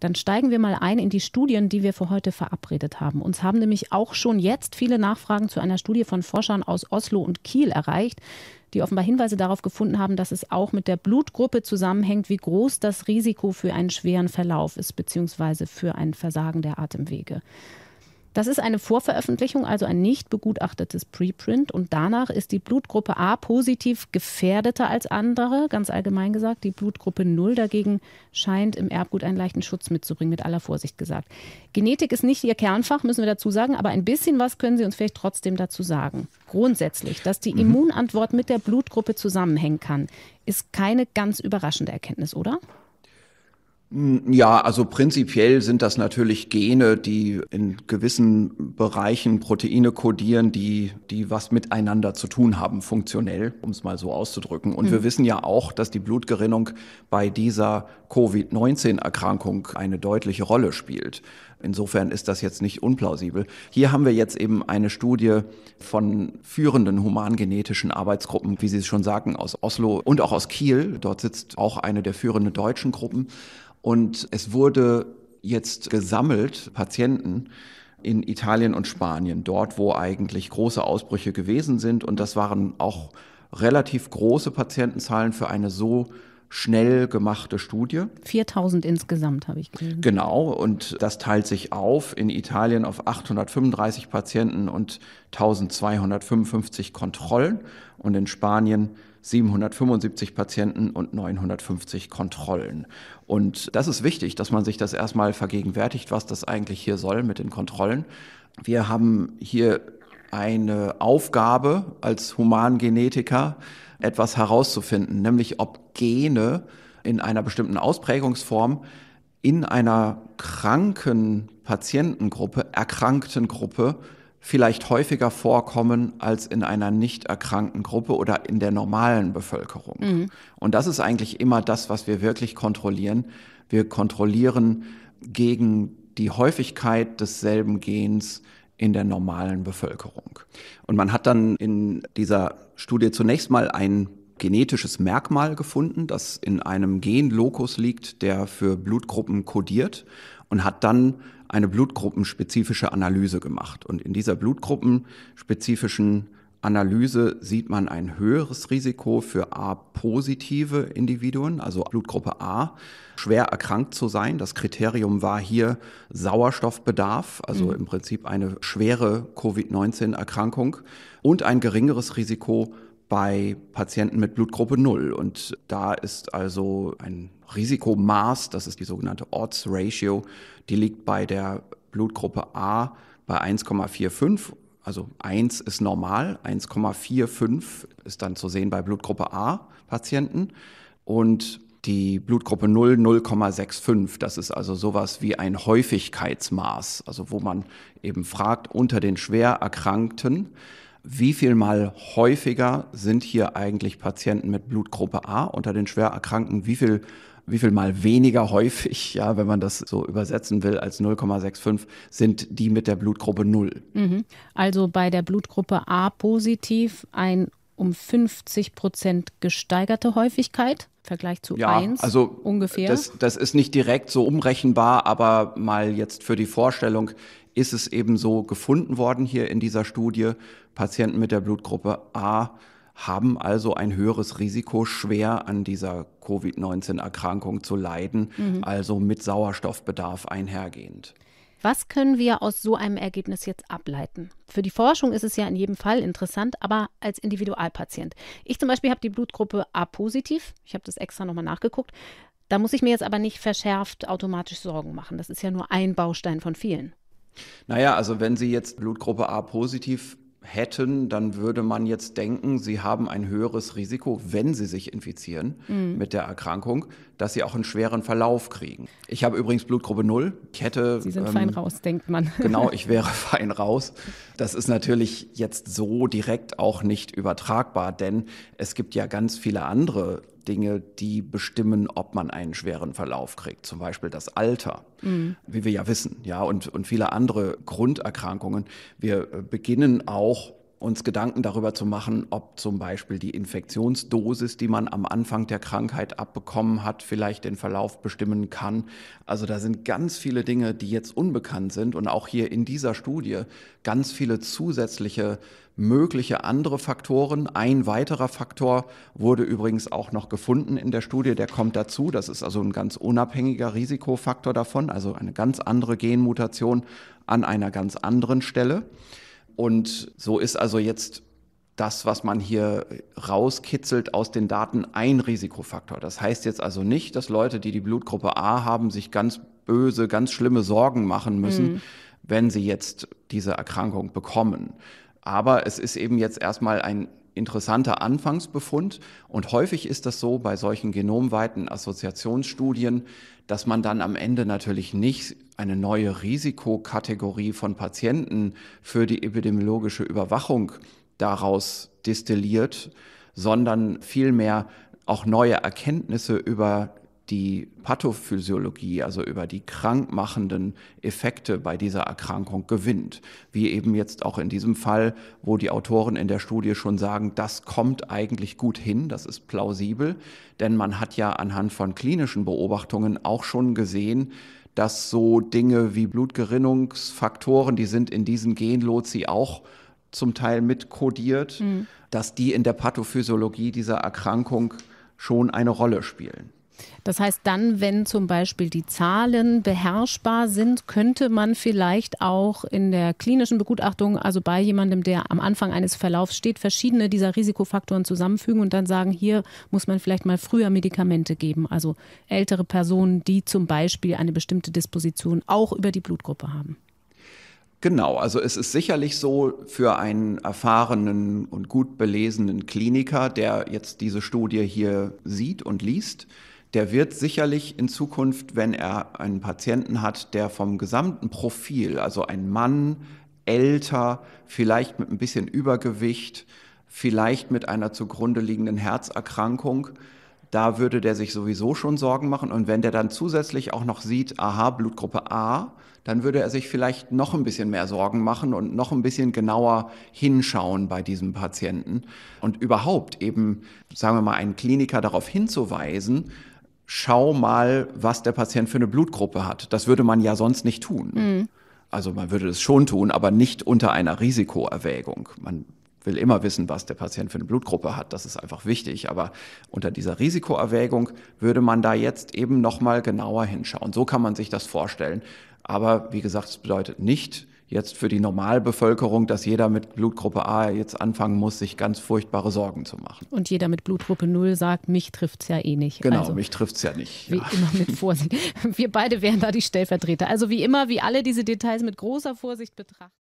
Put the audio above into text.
Dann steigen wir mal ein in die Studien, die wir für heute verabredet haben. Uns haben nämlich auch schon jetzt viele Nachfragen zu einer Studie von Forschern aus Oslo und Kiel erreicht, die offenbar Hinweise darauf gefunden haben, dass es auch mit der Blutgruppe zusammenhängt, wie groß das Risiko für einen schweren Verlauf ist, beziehungsweise für ein Versagen der Atemwege. Das ist eine Vorveröffentlichung, also ein nicht begutachtetes Preprint. Und danach ist die Blutgruppe A positiv gefährdeter als andere, ganz allgemein gesagt. Die Blutgruppe 0 dagegen scheint im Erbgut einen leichten Schutz mitzubringen, mit aller Vorsicht gesagt. Genetik ist nicht ihr Kernfach, müssen wir dazu sagen, aber ein bisschen was können Sie uns vielleicht trotzdem dazu sagen. Grundsätzlich, dass die mhm. Immunantwort mit der Blutgruppe zusammenhängen kann, ist keine ganz überraschende Erkenntnis, oder? Hm, ja, also prinzipiell sind das natürlich Gene, die in gewissen Bereichen Proteine kodieren, die, die was miteinander zu tun haben, funktionell, um es mal so auszudrücken. Und mhm. wir hm. wissen ja auch, dass die Blutgerinnung bei dieser Covid-19-Erkrankung eine deutliche Rolle spielt. Insofern ist das jetzt nicht unplausibel. Hier haben wir jetzt eben eine Studie von führenden humangenetischen Arbeitsgruppen, wie Sie es schon sagen, aus Oslo und auch aus Kiel. Dort sitzt auch eine der führenden deutschen Gruppen. Und es wurde jetzt gesammelt, Patienten in Italien und Spanien, dort wo eigentlich große Ausbrüche gewesen sind. Und das waren auch relativ große Patientenzahlen für eine so schnell gemachte Studie. 4000 insgesamt habe ich gesehen. Genau, und das teilt sich auf in Italien auf 835 Patienten und 1255 Kontrollen und in Spanien 775 Patienten und 950 Kontrollen. Und das ist wichtig, dass man sich das erstmal vergegenwärtigt, was das eigentlich hier soll mit den Kontrollen. Wir haben hier eine Aufgabe als Humangenetiker, etwas herauszufinden, nämlich ob Gene in einer bestimmten Ausprägungsform in einer kranken Patientengruppe, erkrankten Gruppe vielleicht häufiger vorkommen als in einer nicht erkrankten Gruppe oder in der normalen Bevölkerung. Mhm. Und das ist eigentlich immer das, was wir wirklich kontrollieren. Wir kontrollieren gegen die Häufigkeit desselben Gens in der normalen Bevölkerung. Und man hat dann in dieser Studie zunächst mal ein genetisches Merkmal gefunden, das in einem Genlokus liegt, der für Blutgruppen kodiert und hat dann eine blutgruppenspezifische Analyse gemacht. Und in dieser blutgruppenspezifischen Analyse sieht man ein höheres Risiko für A-positive Individuen, also Blutgruppe A, schwer erkrankt zu sein. Das Kriterium war hier Sauerstoffbedarf, also mhm. im Prinzip eine schwere Covid-19-Erkrankung und ein geringeres Risiko bei Patienten mit Blutgruppe 0. Und da ist also ein Risikomaß, das ist die sogenannte Odds Ratio, die liegt bei der Blutgruppe A bei 1,45. Also 1 ist normal, 1,45 ist dann zu sehen bei Blutgruppe A Patienten. Und die Blutgruppe 0 0,65. Das ist also sowas wie ein Häufigkeitsmaß, also wo man eben fragt unter den schwer Erkrankten, wie viel mal häufiger sind hier eigentlich Patienten mit Blutgruppe A unter den schwer Erkrankten? Wie viel, wie viel mal weniger häufig, ja, wenn man das so übersetzen will, als 0,65 sind die mit der Blutgruppe 0? Mhm. Also bei der Blutgruppe A positiv ein um 50 Prozent gesteigerte Häufigkeit. im Vergleich zu ja, 1 also ungefähr. Das, das ist nicht direkt so umrechenbar, aber mal jetzt für die Vorstellung ist es eben so gefunden worden hier in dieser Studie. Patienten mit der Blutgruppe A haben also ein höheres Risiko, schwer an dieser Covid-19-Erkrankung zu leiden, mhm. also mit Sauerstoffbedarf einhergehend. Was können wir aus so einem Ergebnis jetzt ableiten? Für die Forschung ist es ja in jedem Fall interessant, aber als Individualpatient. Ich zum Beispiel habe die Blutgruppe A positiv. Ich habe das extra nochmal nachgeguckt. Da muss ich mir jetzt aber nicht verschärft automatisch Sorgen machen. Das ist ja nur ein Baustein von vielen. Naja, also wenn Sie jetzt Blutgruppe A positiv hätten, dann würde man jetzt denken, sie haben ein höheres Risiko, wenn sie sich infizieren mhm. mit der Erkrankung, dass sie auch einen schweren Verlauf kriegen. Ich habe übrigens Blutgruppe 0. Ich hätte. Sie sind ähm, fein raus, denkt man. genau, ich wäre fein raus. Das ist natürlich jetzt so direkt auch nicht übertragbar, denn es gibt ja ganz viele andere Dinge, die bestimmen, ob man einen schweren Verlauf kriegt. Zum Beispiel das Alter, mhm. wie wir ja wissen, ja, und, und viele andere Grunderkrankungen. Wir äh, beginnen auch uns Gedanken darüber zu machen, ob zum Beispiel die Infektionsdosis, die man am Anfang der Krankheit abbekommen hat, vielleicht den Verlauf bestimmen kann. Also da sind ganz viele Dinge, die jetzt unbekannt sind und auch hier in dieser Studie ganz viele zusätzliche mögliche andere Faktoren. Ein weiterer Faktor wurde übrigens auch noch gefunden in der Studie, der kommt dazu. Das ist also ein ganz unabhängiger Risikofaktor davon, also eine ganz andere Genmutation an einer ganz anderen Stelle. Und so ist also jetzt das, was man hier rauskitzelt aus den Daten, ein Risikofaktor. Das heißt jetzt also nicht, dass Leute, die die Blutgruppe A haben, sich ganz böse, ganz schlimme Sorgen machen müssen, mhm. wenn sie jetzt diese Erkrankung bekommen. Aber es ist eben jetzt erstmal ein interessanter Anfangsbefund. Und häufig ist das so bei solchen genomweiten Assoziationsstudien, dass man dann am Ende natürlich nicht eine neue Risikokategorie von Patienten für die epidemiologische Überwachung daraus distilliert, sondern vielmehr auch neue Erkenntnisse über die Pathophysiologie, also über die krankmachenden Effekte bei dieser Erkrankung gewinnt. Wie eben jetzt auch in diesem Fall, wo die Autoren in der Studie schon sagen, das kommt eigentlich gut hin, das ist plausibel, denn man hat ja anhand von klinischen Beobachtungen auch schon gesehen, dass so Dinge wie Blutgerinnungsfaktoren, die sind in diesen Genlozi auch zum Teil mitkodiert, mhm. dass die in der Pathophysiologie dieser Erkrankung schon eine Rolle spielen. Das heißt, dann, wenn zum Beispiel die Zahlen beherrschbar sind, könnte man vielleicht auch in der klinischen Begutachtung, also bei jemandem, der am Anfang eines Verlaufs steht, verschiedene dieser Risikofaktoren zusammenfügen und dann sagen, hier muss man vielleicht mal früher Medikamente geben. Also ältere Personen, die zum Beispiel eine bestimmte Disposition auch über die Blutgruppe haben. Genau, also es ist sicherlich so für einen erfahrenen und gut belesenen Kliniker, der jetzt diese Studie hier sieht und liest, der wird sicherlich in Zukunft, wenn er einen Patienten hat, der vom gesamten Profil, also ein Mann, älter, vielleicht mit ein bisschen Übergewicht, vielleicht mit einer zugrunde liegenden Herzerkrankung, da würde der sich sowieso schon Sorgen machen. Und wenn der dann zusätzlich auch noch sieht, aha, Blutgruppe A, dann würde er sich vielleicht noch ein bisschen mehr Sorgen machen und noch ein bisschen genauer hinschauen bei diesem Patienten. Und überhaupt eben, sagen wir mal, einen Kliniker darauf hinzuweisen, schau mal, was der Patient für eine Blutgruppe hat. Das würde man ja sonst nicht tun. Mhm. Also man würde das schon tun, aber nicht unter einer Risikoerwägung. Man will immer wissen, was der Patient für eine Blutgruppe hat. Das ist einfach wichtig. Aber unter dieser Risikoerwägung würde man da jetzt eben nochmal genauer hinschauen. So kann man sich das vorstellen. Aber wie gesagt, es bedeutet nicht, jetzt für die Normalbevölkerung, dass jeder mit Blutgruppe A jetzt anfangen muss, sich ganz furchtbare Sorgen zu machen. Und jeder mit Blutgruppe 0 sagt, mich trifft es ja eh nicht. Genau, also, mich trifft es ja nicht. Wie ja. immer mit Vorsicht. Wir beide wären da die Stellvertreter. Also wie immer, wie alle diese Details mit großer Vorsicht betrachten.